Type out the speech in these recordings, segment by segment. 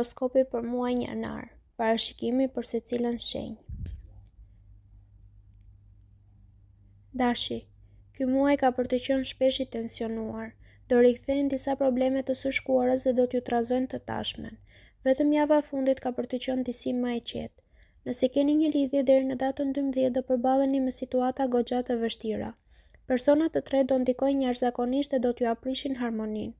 horoskopi për muaj një anar, parashikimi për se cilën shenjë. Dashi, ky muaj ka për të qënë shpesh i tensionuar, do rikthejnë disa probleme të sëshkuarës dhe do t'ju trazojnë të tashmen. Vetëm java fundit ka për të qënë disi ma e qetë. Nëse keni një lidhje dherë në datën 12 dhe përbaleni me situata gogjatë të vështira. Personat të tre do ndikojnë njërë zakonisht dhe do t'ju aprishin harmoninë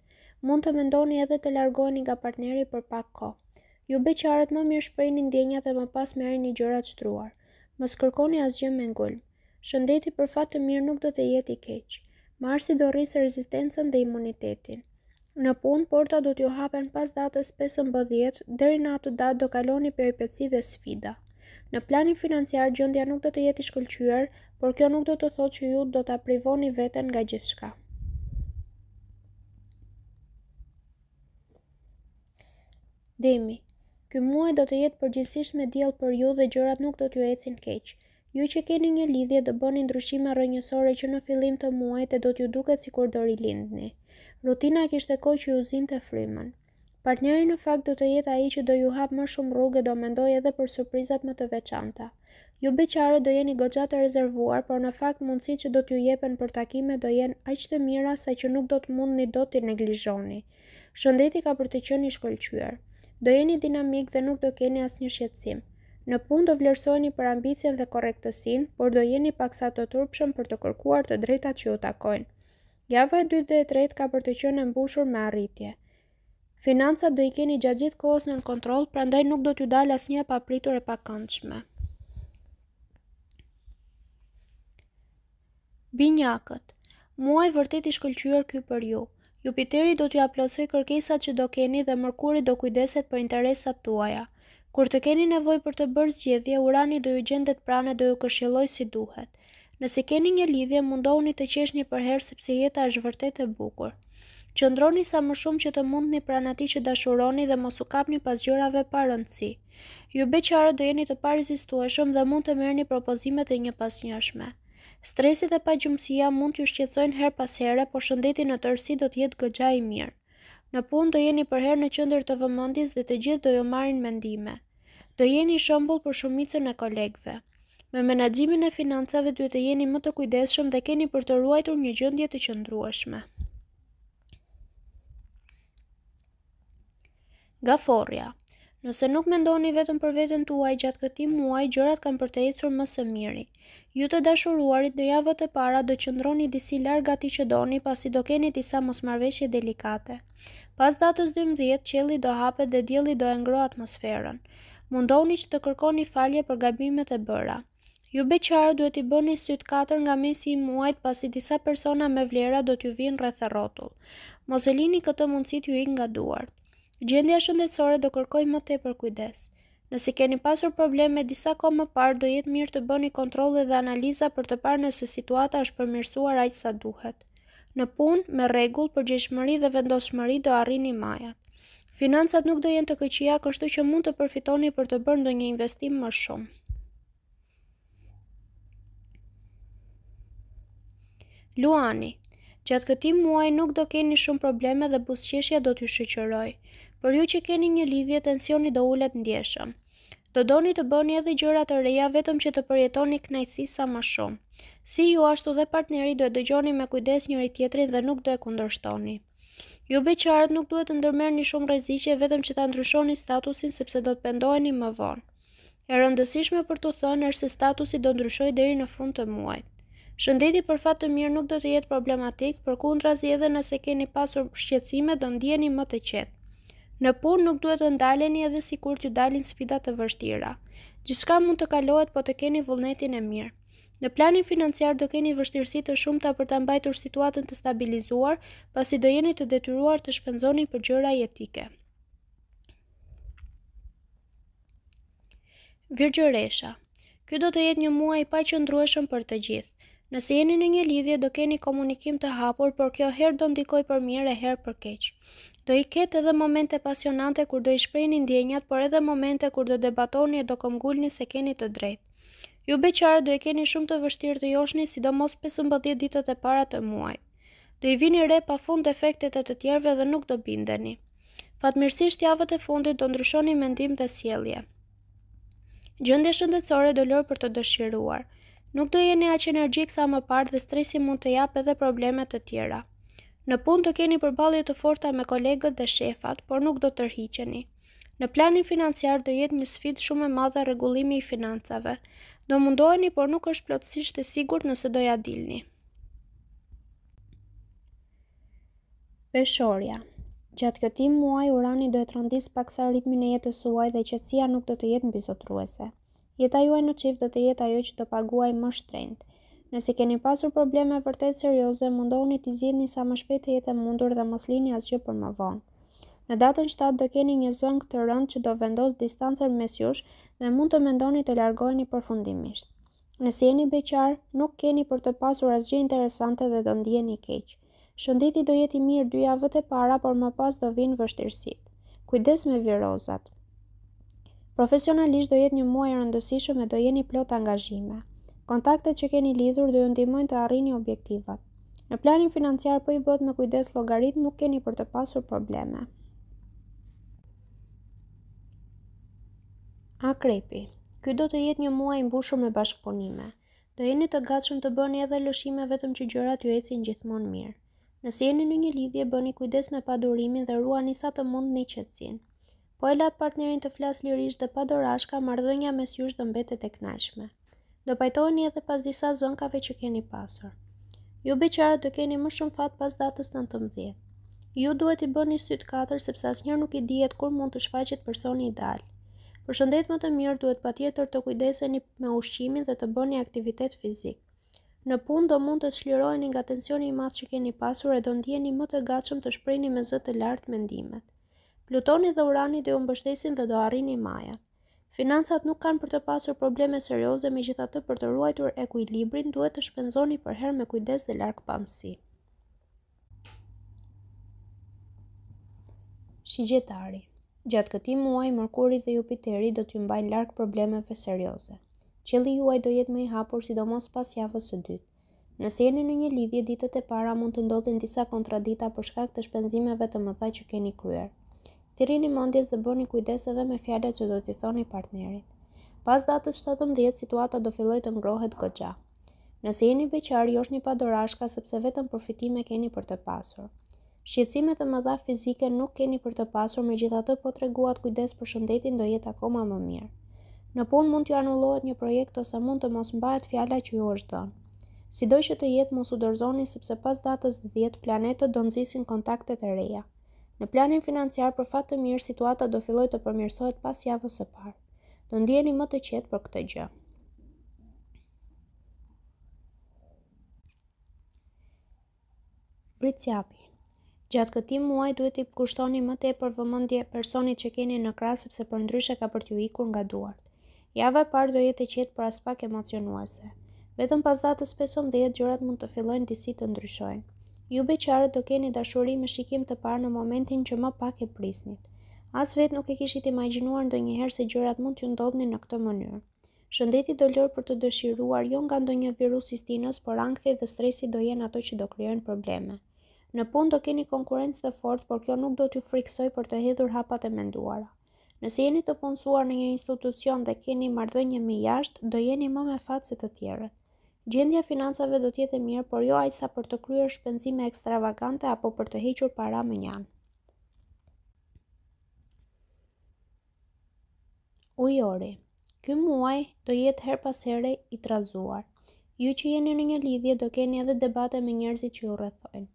mund të mendoni edhe të largoheni nga partneri për pak kohë. Ju bëj qartë më mirë shprehni ndjenjat e më pas merrni gjërat shtruar. Mos kërkoni asgjë me ngulm. Shëndeti për fat të mirë nuk do të jetë i keq. Marsi do rrisë rezistencën dhe imunitetin. Në punë, porta do t'ju hapen pas datës 15 deri në atë datë do kaloni peripeci dhe sfida. Në planin financiar gjendja nuk do të jetë i shkëlqyer, por kjo nuk do të thotë që ju do ta privoni veten nga gjithçka. Demi, ky muaj do të jetë përgjithsisht me diell për ju dhe gjërat nuk do t'ju ecin keq. Ju që keni një lidhje do bëni ndryshime rrënjësore që në fillim të muajit e do t'ju duket sikur do rilindni. Rutina kishte kohë që ju zinte frymën. Partneri në fakt do të jetë ai që do ju hap më shumë rrugë do mendoj edhe për surprizat më të veçanta. Ju beqare do jeni goxha të rezervuar, por në fakt mundësitë që do t'ju jepen për takime do jenë aq të mira sa që nuk do të mundni dot të neglizhoni. Shëndeti ka për të qenë i shkëlqyer. Do jeni dinamik dhe nuk do keni asnjë shqetësim. Në punë do vlerësojni për ambicien dhe korektësin, por do jeni paksa të turpshëm për të kërkuar të drejtat që ju takojnë. Java e 2 dhe e 3 ka për të qenë mbushur me arritje. Financat do i keni gjatë gjithë kohës në kontroll, prandaj nuk do t'ju dalë asnjë papritur e pakëndshme. Binjakët. Muaj vërtet i shkëllqyër kjo për ju. Jupiteri do t'ju aplosoj kërkesat që do keni dhe mërkuri do kujdeset për interesat tuaja. Kur të keni nevoj për të bërë zgjedhje, urani do ju gjendet prane do ju këshjeloj si duhet. Nësi keni një lidhje, mundohuni të qesh një përherë sepse jeta është vërtet e bukur. Qëndroni sa më shumë që të mund një pranati që dashuroni dhe mos u kap një pasgjurave parëndësi. Ju beqarë do jeni të parizistu e shumë dhe mund të mërë një propozimet e një pasnjëshme. Stresi dhe pagjumësia mund t'ju shqetësojnë her pas here, por shëndeti në tërësi do t'jetë gëgja i mirë. Në punë do jeni për herë në qendër të vëmendjes dhe të gjithë do ju marrin mendime. Do jeni shembull për shumicën e kolegëve. Me menaxhimin e financave duhet të jeni më të kujdesshëm dhe keni për të ruajtur një gjendje të qëndrueshme. Gaforja Nëse nuk mendoni vetëm për veten tuaj gjatë këtij muaji, gjërat kanë për të ecur më së miri. Ju të dashuruarit në javët e para do qëndroni disi larg atij që doni, pasi do keni disa mosmarrveshje delikate. Pas datës 12, qielli do hapet dhe dielli do e ngrohet atmosferën. Mundoni që të kërkoni falje për gabimet e bëra. Ju beqarë duhet i bëni syt katër nga mesi i muajt pasi disa persona me vlera do t'ju vinë rreth e rrotull. Mos e lini këtë mundësi ju ikë nga duart. Gjendja shëndetësore do kërkoj më te për kujdes. Nëse keni pasur probleme disa kohë më parë, do jetë mirë të bëni kontrole dhe analiza për të parë nëse situata është përmirësuar aq sa duhet. Në punë, me rregull, përgjegjshmëri dhe vendosmëri do arrini majat. Financat nuk do jenë të këqija, kështu që mund të përfitoni për të bërë ndonjë investim më shumë. Luani Gjatë këti muaj nuk do keni shumë probleme dhe busqeshja do t'ju shëqëroj për ju që keni një lidhje tensioni do ullet ndjeshëm. Do doni të bëni edhe gjëra të reja vetëm që të përjetoni knajtësi sa më shumë. Si ju ashtu dhe partneri do e dëgjoni me kujdes njëri tjetrin dhe nuk do e kundërshtoni. Ju beqarët nuk duhet të ndërmer një shumë rezicje vetëm që ta ndryshoni statusin sepse do të pendojni më vonë. E rëndësishme për të thënë nërse statusi do ndryshoj deri në fund të muaj. Shëndeti për fatë të mirë nuk do të jetë problematik, për kundra edhe nëse keni pasur shqecime do ndjeni më të qetë. Në pun nuk duhet të ndaleni edhe si kur t'ju dalin sfidat të vështira. Gjishka mund të kalohet po të keni vullnetin e mirë. Në planin financiar do keni vështirësi të shumë për të mbajtur situatën të stabilizuar, pasi do jeni të detyruar të shpenzoni për gjëra jetike. Virgjëresha Kjo do të jetë një muaj pa që ndrueshëm për të gjithë. Nëse jeni në një lidhje do keni komunikim të hapur, por kjo herë do ndikoj për mirë e herë për keq. Do i ketë edhe momente pasionante kur do i shprejni ndjenjat, por edhe momente kur do debatoni e do këmgullni se keni të drejtë. Ju beqarë do i keni shumë të vështirë të joshni, sidomos 15 ditët e para të muaj. Do i vini re pa fund efektet e të tjerve dhe nuk do bindeni. Fatmirësisht javët e fundit do ndryshoni mendim dhe sjellje. Gjendja shëndetësore do lër për të dëshiruar nuk do jeni aq energjik sa më parë dhe stresi mund të japë edhe probleme të tjera. Në punë të keni përballje të forta me kolegët dhe shefat, por nuk do të tërhiqeni. Në planin financiar do jetë një sfidë shumë e madhe rregullimi i financave. Do mundoheni, por nuk është plotësisht e sigurt nëse do ja dilni. Peshorja. Gjatë këtij muaji Urani do të trondis paksa ritmin e jetës suaj dhe qetësia nuk do të jetë mbizotëruese jeta juaj në çift dhe të jetë ajo që të paguaj më shtrejnë. Nëse keni pasur probleme vërtet serioze, mundohuni t'i zgjidhni sa më shpejt të jetë mundur dhe mos lini asgjë për më vonë. Në datën 7 do keni një zëng të rënd që do vendos distancën mes jush dhe mund të mendoni të largoheni përfundimisht. Nëse jeni beqar, nuk keni për të pasur asgjë interesante dhe do ndjeni keq. Shëndeti do jeti mirë dy javët e para, por më pas do vinë vështirësitë. Kujdes me virozat. Profesionalisht do jetë një muaj rëndësishëm e do jeni plot angazhime. Kontaktet që keni lidhur do ju ndihmojnë të arrini objektivat. Në planin financiar po i bëhet me kujdes llogarit, nuk keni për të pasur probleme. Akrepi. Ky do të jetë një muaj i mbushur me bashkëpunime. Do jeni të gatshëm të bëni edhe lëshime vetëm që gjërat ju ecin gjithmonë mirë. Nëse jeni në një lidhje, bëni kujdes me padurimin dhe ruani sa të mundni qetësinë po e latë partnerin të flasë lirisht dhe pa dorashka, mardhënja mes jush dhe mbetet e knashme. Do pajtojni edhe pas disa zonkave që keni pasur. Ju beqara të keni më shumë fat pas datës 19. Ju duhet i bëni sytë katër sepse asnjëherë nuk i dihet kur mund të shfaqet personi i dalë. Për shëndet më të mirë duhet patjetër të kujdeseni me ushqimin dhe të bëni aktivitet fizik. Në punë do mund të çliroheni nga tensioni i madh që keni pasur e do ndjeni më të gatshëm të shprehni me zë të lartë mendimet. Plutoni dhe Urani do të mbështesin dhe do arrini Maja. Financat nuk kanë për të pasur probleme serioze, megjithatë për të ruajtur ekuilibrin duhet të shpenzoni për herë me kujdes dhe larg pamësi. Shigjetari. Gjatë këtij muaji Merkuri dhe Jupiteri do t'ju mbajnë larg problemeve serioze. Qelli juaj do jetë më i hapur sidomos pas javës së dytë. Nëse jeni në një lidhje ditët e para mund të ndodhin disa kontradikta për shkak të shpenzimeve të mëdha që keni kryer të rini mundjes dhe bëni kujdes edhe me fjallet që do t'i thoni partnerit. Pas datës 17, situata do filloj të ngrohet gogja. Nëse jeni beqar, josh një padorashka sepse vetëm përfitime keni për të pasur. Shqecime të dha fizike nuk keni për të pasur, me gjitha të po të reguat kujdes për shëndetin do jetë akoma më mirë. Në pun mund t'ju anullohet një projekt ose mund të mos mbajt fjalla që ju është dhënë. Si doj të jetë mos u dorzoni sepse pas datës 10 planetët do nëzisin kontaktet e reja. Në planin financiar për fatë të mirë, situata do filloj të përmirësohet pas javës së parë. Do ndjeni më të qetë për këtë gjë. Pritsjapi Gjatë këti muaj duhet i kushtoni më te për vëmëndje personit që keni në krasë sepse për ndryshe ka për t'ju ikur nga duart. Java e parë do jetë e qetë për aspak emocionuese. Vetëm pas datës 15 gjërat mund të fillojnë disi të ndryshojnë. Ju beqarët do keni dashuri me shikim të parë në momentin që më pak e prisnit. As vetë nuk e kishit majgjinuar ndo njëherë se gjërat mund t'ju ndodhni në këtë mënyrë. Shëndeti do lërë për të dëshiruar jo nga ndo një virus i stinës, por angthe dhe stresi do jenë ato që do kryojnë probleme. Në pun do keni konkurencë të fort, por kjo nuk do t'ju friksoj për të hedhur hapat e menduara. Nëse jeni të punësuar në një institucion dhe keni mardhënje me jashtë, do jeni më me fatë se të tjerët. Gjendja financave do tjetë e mirë, por jo aq sa për të kryer shpenzime ekstravagante apo për të hequr para më njanë. Ujori, Ky muaj do jetë her pas here i trazuar. Ju që jeni në një lidhje do keni edhe debate me njerëzit që ju rrethojnë.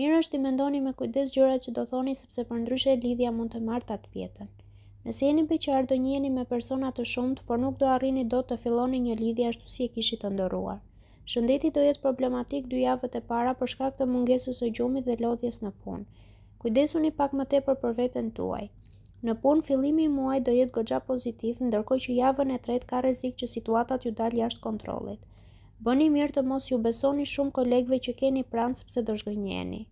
Mirë është të mendoni me kujdes gjërat që do thoni sepse për ndryshe lidhja mund të marrë atë pjetën. Nëse jeni beqarë, do njeni me persona të shumtë, por nuk do arrini do të filloni një lidhje ashtu si e kishit të ndëruar. Shëndeti do jetë problematik dy javët e para për shkak të mungesës së gjumit dhe lodhjes në punë. Kujdesuni pak më tepër për veten tuaj. Në punë fillimi i muajit do jetë goxha pozitiv, ndërkohë që javën e tretë ka rrezik që situatat ju dalë jashtë kontrollit. Bëni mirë të mos ju besoni shumë kolegëve që keni pranë sepse do zhgënjeni.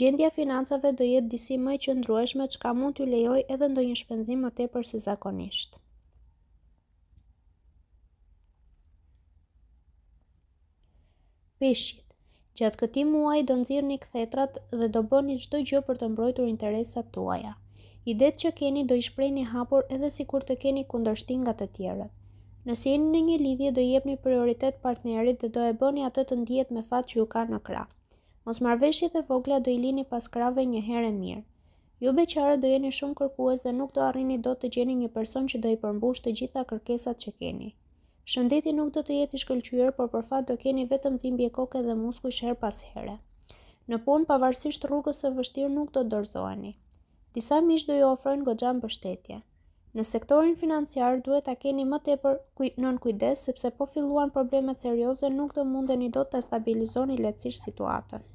Gjendja financave do jetë disi më e qëndrueshme që ka mund t'ju lejoj edhe ndo një shpenzim më tepër si zakonisht. Peshqit Gjatë këti muaj do nëzirë një këthetrat dhe do bëni qdo gjë për të mbrojtur interesat tuaja. Idet që keni do i shprejni hapur edhe si kur të keni kundërshtin nga të tjerët. Nësi jeni në një lidhje do jepni prioritet partnerit dhe do e bëni atë të ndjet me fat që ju ka në krakë. Mos marveshjet e vogla do i lini pas krave një herë mirë. Ju jo beqare do jeni shumë kërkues dhe nuk do arrini do të gjeni një person që do i përmbush të gjitha kërkesat që keni. Shëndeti nuk do të jetë i shkëllqyër, por për fat do keni vetëm dhimbje koke dhe muskuj shherë pas herë. Në pun, pavarësisht rrugës e vështirë nuk do dorzoani. Disa mish do ju ofrojnë gogjan bështetje. Në sektorin financiar duhet ta keni më tepër nën kujdes sepse po filluan problemet serioze nuk do mundeni dot ta stabilizoni lehtësisht situatën.